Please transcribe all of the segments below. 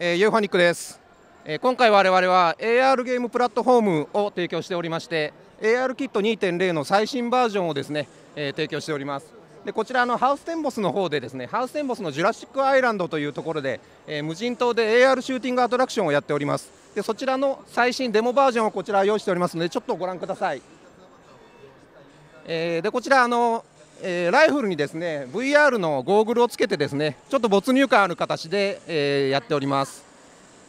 えー、ユーファニックです、えー、今回我々は AR ゲームプラットフォームを提供しておりまして AR キット2.0の最新バージョンをですね、えー、提供しておりますでこちらのハウステンボスの方でですねハウステンボスのジュラシックアイランドというところで、えー、無人島で AR シューティングアトラクションをやっておりますでそちらの最新デモバージョンをこちら用意しておりますのでちょっとご覧ください、えー、でこちらあのえー、ライフルにですね VR のゴーグルをつけてですねちょっと没入感ある形で、えー、やっております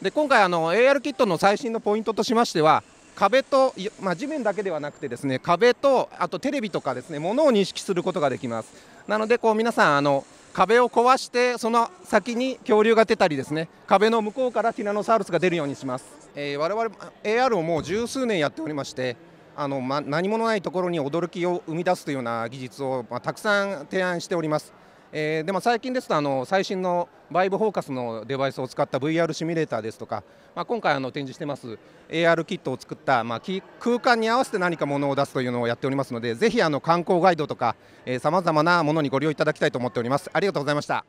で今回あの AR キットの最新のポイントとしましては壁と、まあ、地面だけではなくてですね壁とあとテレビとかですねものを認識することができますなのでこう皆さんあの壁を壊してその先に恐竜が出たりですね壁の向こうからティラノサウルスが出るようにします、えー、我々 AR をもう十数年やっておりましてあの、ま、何もないところに驚きを生み出すというような技術を、まあ、たくさん提案しております。えー、でも最近ですとあの最新のバイブフォーカスのデバイスを使った VR シミュレーターですとか、まあ、今回あの展示してます AR キットを作った、まあ、空間に合わせて何かものを出すというのをやっておりますのでぜひあの観光ガイドとかさまざまなものにご利用いただきたいと思っておりますありがとうございました。